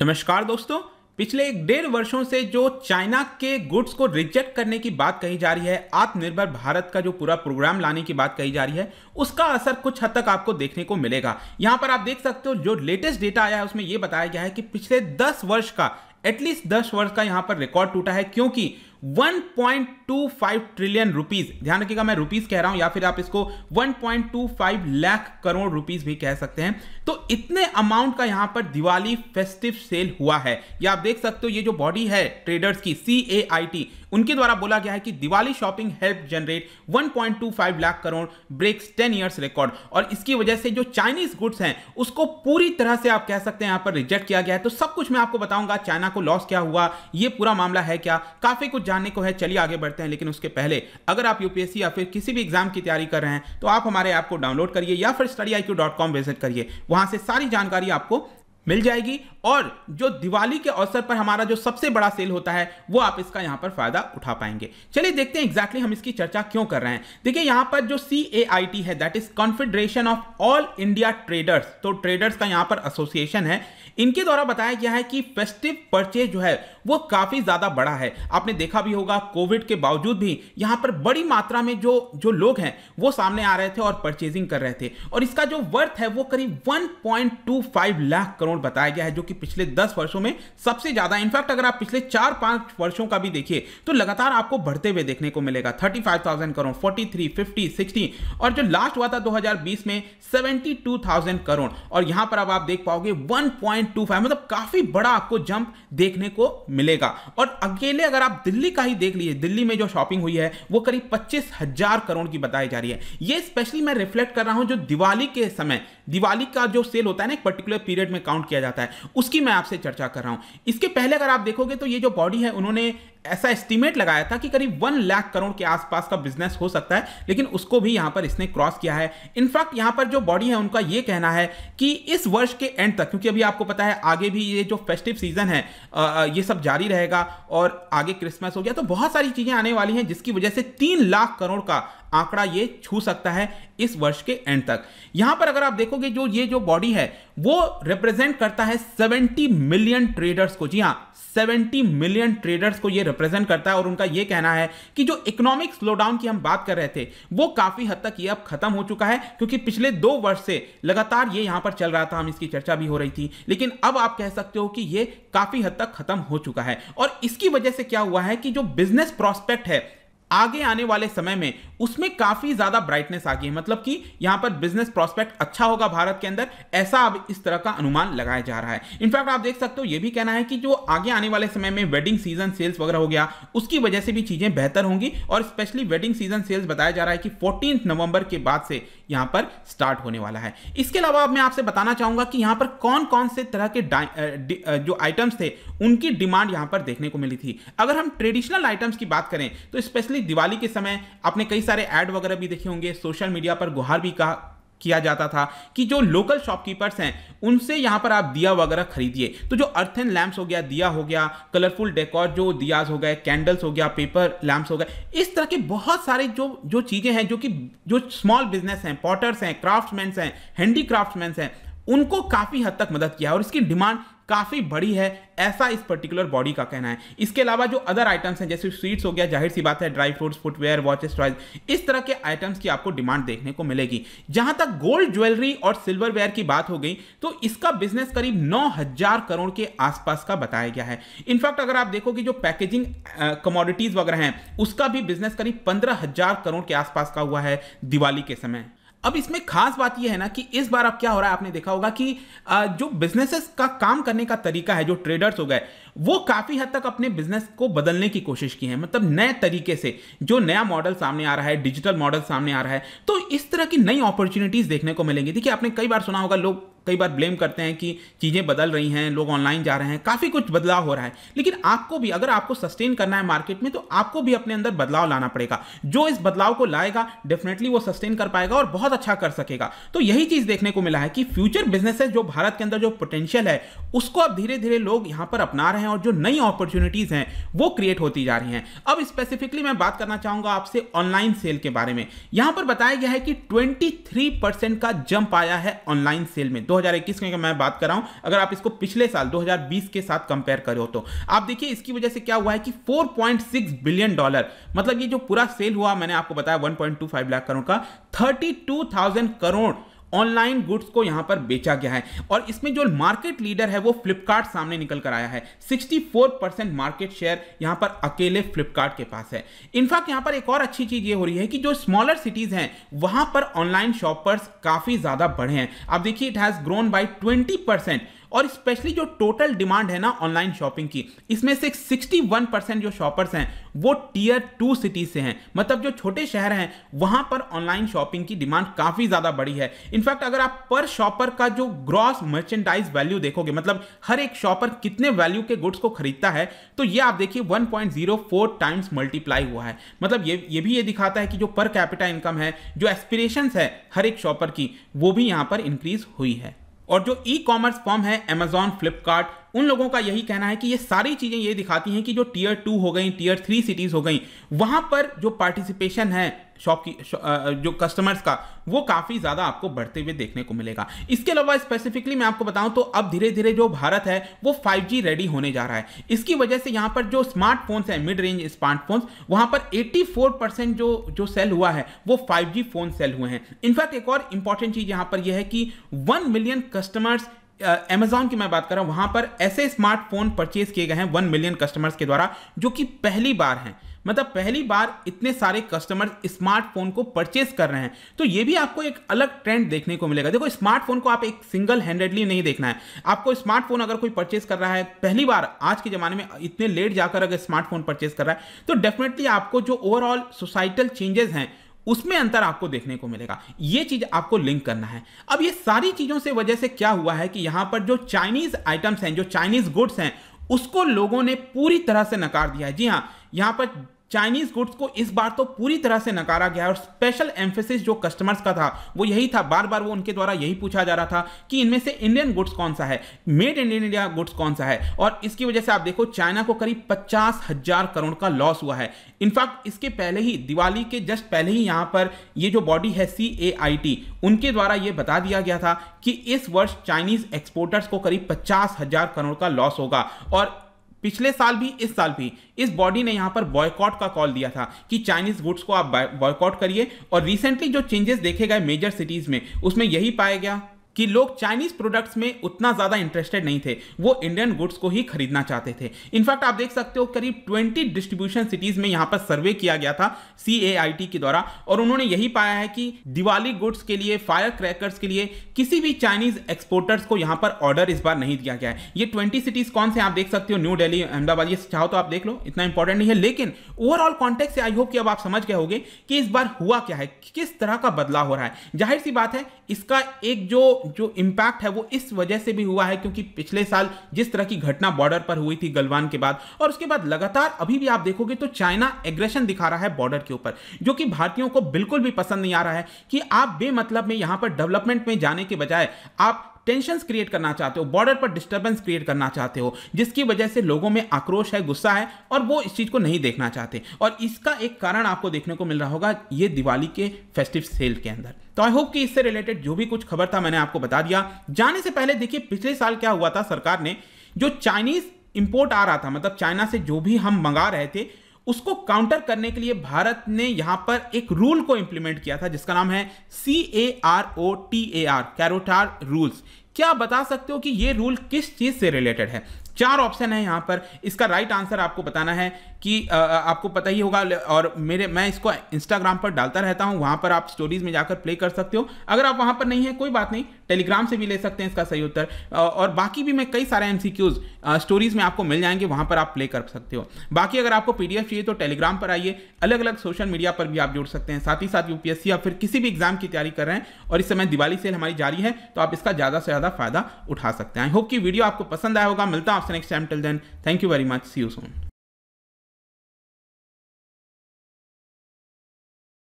नमस्कार दोस्तों पिछले एक डेढ़ वर्षों से जो चाइना के गुड्स को रिजेक्ट करने की बात कही जा रही है आत्मनिर्भर भारत का जो पूरा प्रोग्राम लाने की बात कही जा रही है उसका असर कुछ हद तक आपको देखने को मिलेगा यहां पर आप देख सकते हो जो लेटेस्ट डेटा आया है उसमें यह बताया गया है कि पिछले दस वर्ष का एटलीस्ट दस वर्ष का यहां पर रिकॉर्ड टूटा है क्योंकि 1.25 ट्रिलियन रुपीज ध्यान रखिएगा मैं रुपीज कह रहा हूं या फिर आप इसको 1.25 लाख करोड़ रुपीज भी कह सकते हैं तो इतने अमाउंट का यहां पर दिवाली फेस्टिव सेल हुआ है या आप देख सकते हो ये जो बॉडी है ट्रेडर्स की सी उनके द्वारा बोला गया है कि Diwali shopping help generate 1.25 lakh crore breaks 10 years record और इसकी वजह से जो चाइनीज गुड्स हैं उसको पूरी तरह से आप कह सकते हैं यहां पर रिजेक्ट किया गया है तो सब कुछ मैं आपको बताऊंगा चाइना को लॉस क्या हुआ ये पूरा मामला है क्या काफी कुछ जानने को है चलिए आगे बढ़ते हैं लेकिन उसके पहले अगर आप यूपीएससी या फिर किसी भी एग्जाम की तैयारी कर रहे हैं तो आप हमारे ऐप को डाउनलोड करिए या फिर स्टडी विजिट करिए वहां से सारी जानकारी आपको मिल जाएगी और जो दिवाली के अवसर पर हमारा जो सबसे बड़ा सेल होता है वो आप इसका यहाँ पर फायदा उठा पाएंगे चलिए देखते हैं एग्जैक्टली exactly हम इसकी चर्चा क्यों कर रहे हैं देखिए यहाँ पर जो सी ए आई टी है that is confederation of all India traders तो ट्रेडर्स का यहाँ पर एसोसिएशन है इनके द्वारा बताया गया है कि फेस्टिव परचेज जो है वो काफ़ी ज़्यादा बड़ा है आपने देखा भी होगा कोविड के बावजूद भी यहां पर बड़ी मात्रा में जो जो लोग हैं वो सामने आ रहे थे और परचेजिंग कर रहे थे और इसका जो वर्थ है वो करीब 1.25 लाख करोड़ बताया गया है जो कि पिछले 10 वर्षों में सबसे ज़्यादा इनफैक्ट अगर आप पिछले चार पांच वर्षों का भी देखिए तो लगातार आपको बढ़ते हुए देखने को मिलेगा thirty crore forty three fifty और जो लास्ट हुआ था दो में सेवेंटी करोड़ और यहां पर अब आप देख पाओगे 1.25 मतलब काफ़ी बड़ा आपको जंप देखने को मिलेगा और अकेले अगर आप दिल्ली का ही देख लीजिए दिल्ली में जो शॉपिंग हुई है वो करीब पच्चीस हजार करोड़ की बताई जा रही है ये स्पेशली मैं रिफ्लेक्ट कर रहा हूं जो दिवाली के समय दिवाली का जो सेल होता है ना एक पर्टिकुलर पीरियड में काउंट किया जाता है उसकी मैं आपसे चर्चा कर रहा हूँ इसके पहले अगर आप देखोगे तो ये जो बॉडी है उन्होंने ऐसा एस्टिमेट लगाया था कि करीब वन लाख करोड़ के आसपास का बिजनेस हो सकता है लेकिन उसको भी यहां पर इसने क्रॉस किया है इनफैक्ट यहां पर जो बॉडी है उनका यह कहना है कि इस वर्ष के एंड तक क्योंकि अभी आपको पता है आगे भी ये जो फेस्टिव सीजन है ये सब जारी रहेगा और आगे क्रिसमस हो गया तो बहुत सारी चीजें आने वाली हैं जिसकी वजह से तीन लाख करोड़ का आंकड़ा ये छू सकता है इस वर्ष के एंड तक यहां पर अगर आप देखोगे जो ये जो बॉडी है वो रिप्रेजेंट करता है 70 मिलियन ट्रेडर्स को जी हाँ 70 मिलियन ट्रेडर्स को ये रिप्रेजेंट करता है और उनका ये कहना है कि जो इकोनॉमिक स्लोडाउन की हम बात कर रहे थे वो काफी हद तक ये अब खत्म हो चुका है क्योंकि पिछले दो वर्ष से लगातार ये यहां पर चल रहा था हम इसकी चर्चा भी हो रही थी लेकिन अब आप कह सकते हो कि ये काफी हद तक खत्म हो चुका है और इसकी वजह से क्या हुआ है कि जो बिजनेस प्रॉस्पेक्ट है आगे आने वाले समय में उसमें काफ़ी ज़्यादा ब्राइटनेस आ गई है मतलब कि यहां पर बिजनेस प्रोस्पेक्ट अच्छा होगा भारत के अंदर ऐसा अब इस तरह का अनुमान लगाया जा रहा है इनफैक्ट आप देख सकते हो यह भी कहना है कि जो आगे आने वाले समय में वेडिंग सीजन सेल्स वगैरह हो गया उसकी वजह से भी चीज़ें बेहतर होंगी और स्पेशली वेडिंग सीजन सेल्स बताया जा रहा है कि फोर्टीन नवंबर के बाद से यहां पर स्टार्ट होने वाला है इसके अलावा अब मैं आपसे बताना चाहूंगा कि यहां पर कौन कौन से तरह के जो आइटम्स थे उनकी डिमांड यहां पर देखने को मिली थी अगर हम ट्रेडिशनल आइटम्स की बात करें तो स्पेशली स्पेशली दिवाली के समय आपने कई सारे ऐड वगैरह भी देखे होंगे सोशल मीडिया पर गुहार भी कहा किया जाता था कि जो लोकल शॉपकीपर्स हैं उनसे यहाँ पर आप दिया वगैरह खरीदिए तो जो अर्थन लैम्प्स हो गया दिया हो गया कलरफुल डेकोर जो दियाज हो गए कैंडल्स हो गया पेपर लैम्प्स हो गए इस तरह के बहुत सारे जो जो चीज़ें हैं जो कि जो स्मॉल बिजनेस हैं पॉटर्स हैं क्राफ्टमैन्स हैं हैंडी हैं उनको काफ़ी हद तक मदद किया और इसकी डिमांड काफ़ी बड़ी है ऐसा इस पर्टिकुलर बॉडी का कहना है इसके अलावा जो अदर आइटम्स हैं जैसे स्वीट्स हो गया जाहिर सी बात है dry fruits footwear watches toys इस तरह के आइटम्स की आपको डिमांड देखने को मिलेगी जहां तक गोल्ड ज्वेलरी और सिल्वर वेयर की बात हो गई तो इसका बिजनेस करीब नौ हजार करोड़ के आसपास का बताया गया है इनफैक्ट अगर आप देखोगे जो पैकेजिंग कमोडिटीज वगैरह हैं उसका भी बिजनेस करीब पंद्रह हजार करोड़ के आसपास का हुआ है दिवाली के समय अब इसमें खास बात यह है ना कि इस बार अब क्या हो रहा है आपने देखा होगा कि जो बिजनेसेस का काम करने का तरीका है जो ट्रेडर्स हो गए वो काफ़ी हद तक अपने बिजनेस को बदलने की कोशिश की है मतलब नए तरीके से जो नया मॉडल सामने आ रहा है डिजिटल मॉडल सामने आ रहा है तो इस तरह की नई अपॉर्चुनिटीज़ देखने को मिलेंगी देखिए आपने कई बार सुना होगा लोग कई बार ब्लेम करते हैं कि चीज़ें बदल रही हैं लोग ऑनलाइन जा रहे हैं काफ़ी कुछ बदलाव हो रहा है लेकिन आपको भी अगर आपको सस्टेन करना है मार्केट में तो आपको भी अपने अंदर बदलाव लाना पड़ेगा जो इस बदलाव को लाएगा डेफिनेटली वो सस्टेन कर पाएगा और बहुत अच्छा कर सकेगा तो यही चीज़ देखने को मिला है कि फ्यूचर बिजनेसेस जो भारत के अंदर जो पोटेंशियल है उसको अब धीरे धीरे लोग यहाँ पर अपना रहे हैं और जो नई अपॉर्चुनिटीज़ हैं वो क्रिएट होती जा रही हैं अब स्पेसिफिकली मैं बात करना चाहूँगा आपसे ऑनलाइन सेल के बारे में यहाँ पर बताया गया है कि ट्वेंटी का जंप आया है ऑनलाइन सेल में दो 2021 की मैं बात कर रहा हूं अगर आप इसको पिछले साल 2020 के साथ कंपेयर करो तो आप देखिए इसकी वजह से क्या हुआ है कि 4.6 बिलियन डॉलर मतलब ये जो पूरा सेल हुआ मैंने आपको बताया 1.25 लाख करोड़ का 32,000 करोड़ ऑनलाइन गुड्स को यहां पर बेचा गया है और इसमें जो मार्केट लीडर है वो फ्लिपकार्ट सामने निकल कर आया है 64 परसेंट मार्केट शेयर यहां पर अकेले फ्लिपकार्ट के पास है इनफैक्ट यहां पर एक और अच्छी चीज ये हो रही है कि जो स्मॉलर सिटीज हैं वहां पर ऑनलाइन शॉपर्स काफी ज्यादा बढ़े हैं आप देखिए it has grown by twenty percent और स्पेशली जो टोटल डिमांड है ना ऑनलाइन शॉपिंग की इसमें से 61 परसेंट जो शॉपर्स हैं वो टीयर टू सिटीज से हैं मतलब जो छोटे शहर हैं वहां पर ऑनलाइन शॉपिंग की डिमांड काफ़ी ज़्यादा बढ़ी है इनफैक्ट अगर आप पर शॉपर का जो ग्रॉस मर्चेंडाइज वैल्यू देखोगे मतलब हर एक शॉपर कितने वैल्यू के गुड्स को खरीदता है तो ये आप देखिए 1.04 टाइम्स मल्टीप्लाई हुआ है मतलब ये ये भी ये दिखाता है कि जो पर कैपिटा इनकम है जो एस्पिरेशंस है हर एक शॉपर की वो भी यहाँ पर इंक्रीज हुई है और जो ई कॉमर्स फॉर्म है अमेजॉन फ्लिपकार्ट उन लोगों का यही कहना है कि ये सारी चीज़ें ये दिखाती हैं कि जो टीयर टू हो गई टीयर थ्री सिटीज़ हो गई वहां पर जो पार्टिसिपेशन है शॉप की uh, uh, जो कस्टमर्स का वो काफ़ी ज़्यादा आपको बढ़ते हुए देखने को मिलेगा इसके अलावा स्पेसिफिकली मैं आपको बताऊं तो अब धीरे धीरे जो भारत है वो 5G रेडी होने जा रहा है इसकी वजह से यहाँ पर जो स्मार्टफोन्स हैं मिड रेंज स्मार्टफोन्स वहाँ पर 84 परसेंट जो जो सेल हुआ है वो 5G फोन सेल हुए हैं इनफैक्ट एक और इंपॉर्टेंट चीज़ यहाँ पर यह है कि वन मिलियन कस्टमर्स अमेजोन की मैं बात कर रहा हूँ वहाँ पर ऐसे स्मार्टफोन परचेज किए गए हैं वन मिलियन कस्टमर्स के द्वारा जो कि पहली बार हैं मतलब पहली बार इतने सारे कस्टमर स्मार्टफोन को परचेस कर रहे हैं तो ये भी आपको एक अलग ट्रेंड देखने को मिलेगा देखो स्मार्टफोन को आप एक सिंगल हैंडेडली नहीं देखना है आपको स्मार्टफोन अगर कोई परचेस कर रहा है पहली बार आज के ज़माने में इतने लेट जाकर अगर स्मार्टफोन परचेस कर रहा है तो डेफिनेटली आपको जो ओवरऑल सोसाइटल चेंजेस हैं उसमें अंतर आपको देखने को मिलेगा ये चीज आपको लिंक करना है अब ये सारी चीजों से वजह से क्या हुआ है कि यहां पर जो चाइनीज आइटम्स हैं जो चाइनीज गुड्स हैं उसको लोगों ने पूरी तरह से नकार दिया है जी हाँ यहाँ पर चाइनीज गुड्स को इस बार तो पूरी तरह से नकारा गया और स्पेशल एम्फेसिस जो कस्टमर्स का था वो यही था बार बार वो उनके द्वारा यही पूछा जा रहा था कि इनमें से इंडियन गुड्स कौन सा है मेड इंडियन इंडिया गुड्स कौन सा है और इसकी वजह से आप देखो चाइना को करीब पचास हजार करोड़ का लॉस हुआ है इनफैक्ट इसके पहले ही दिवाली के जस्ट पहले ही यहाँ पर ये जो बॉडी है सी ए आई टी उनके द्वारा ये बता दिया गया था कि इस वर्ष चाइनीज एक्सपोर्टर्स को करीब पचास हजार करोड़ का लॉस होगा और पिछले साल भी इस साल भी इस बॉडी ने यहाँ पर बॉयकॉट का कॉल दिया था कि चाइनीज गुड्स को आप बॉयकॉट करिए और रिसेंटली जो चेंजेस देखे गए मेजर सिटीज़ में उसमें यही पाया गया कि लोग चाइनीज प्रोडक्ट्स में उतना ज़्यादा इंटरेस्टेड नहीं थे वो इंडियन गुड्स को ही खरीदना चाहते थे इनफैक्ट आप देख सकते हो करीब 20 डिस्ट्रीब्यूशन सिटीज़ में यहां पर सर्वे किया गया था सी के द्वारा और उन्होंने यही पाया है कि दिवाली गुड्स के लिए फायर क्रैकर्स के लिए किसी भी चाइनीज एक्सपोर्टर्स को यहां पर ऑर्डर इस बार नहीं दिया गया है ये ट्वेंटी सिटीज़ कौन से आप देख सकते हो न्यू डेली अहमदाबाद ये चाहो तो आप देख लो इतना इंपॉर्टेंट नहीं है लेकिन ओवरऑल कॉन्टेक्ट से आई होप कि अब आप समझ गए कि इस बार हुआ क्या है किस तरह का बदलाव हो रहा है जाहिर सी बात है इसका एक जो जो इम्पैक्ट है वो इस वजह से भी हुआ है क्योंकि पिछले साल जिस तरह की घटना बॉर्डर पर हुई थी गलवान के बाद और उसके बाद लगातार अभी भी आप देखोगे तो चाइना एग्रेशन दिखा रहा है बॉर्डर के ऊपर जो कि भारतीयों को बिल्कुल भी पसंद नहीं आ रहा है कि आप बेमतलब में यहां पर डेवलपमेंट में जाने के बजाय आप टेंशन क्रिएट करना चाहते हो बॉर्डर पर डिस्टर्बेंस क्रिएट करना चाहते हो जिसकी वजह से लोगों में आक्रोश है गुस्सा है और वो इस चीज़ को नहीं देखना चाहते और इसका एक कारण आपको देखने को मिल रहा होगा ये दिवाली के फेस्टिव सेल के अंदर तो आई होप कि इससे रिलेटेड जो भी कुछ खबर था मैंने आपको बता दिया जाने से पहले देखिए पिछले साल क्या हुआ था सरकार ने जो चाइनीज इंपोर्ट आ रहा था मतलब चाइना से जो भी हम मंगा रहे थे उसको काउंटर करने के लिए भारत ने यहां पर एक रूल को इंप्लीमेंट किया था जिसका नाम है C A R O T A R CAROTAR rules क्या बता सकते हो कि ये रूल किस चीज से रिलेटेड है चार ऑप्शन है यहाँ पर इसका राइट आंसर आपको बताना है कि आपको पता ही होगा और मेरे मैं इसको इंस्टाग्राम पर डालता रहता हूँ वहाँ पर आप स्टोरीज में जाकर प्ले कर सकते हो अगर आप वहाँ पर नहीं है कोई बात नहीं टेलीग्राम से भी ले सकते हैं इसका सही उत्तर और बाकी भी मैं कई सारे एम स्टोरीज में आपको मिल जाएंगे वहाँ पर आप प्ले कर सकते हो बाकी अगर आपको पी चाहिए तो टेलीग्राम पर आइए अलग अलग सोशल मीडिया पर भी आप जुड़ सकते हैं साथ ही साथ यूपीएससी या फिर किसी भी एग्जाम की तैयारी कर रहे हैं और इस समय दिवाली सेल हमारी जारी है तो आप इसका ज़्यादा से ज़्यादा फायदा उठा सकते हैं आई होप कि वीडियो आपको पसंद आया होगा मिलता आप the next time. Till then, thank you very much. See you soon.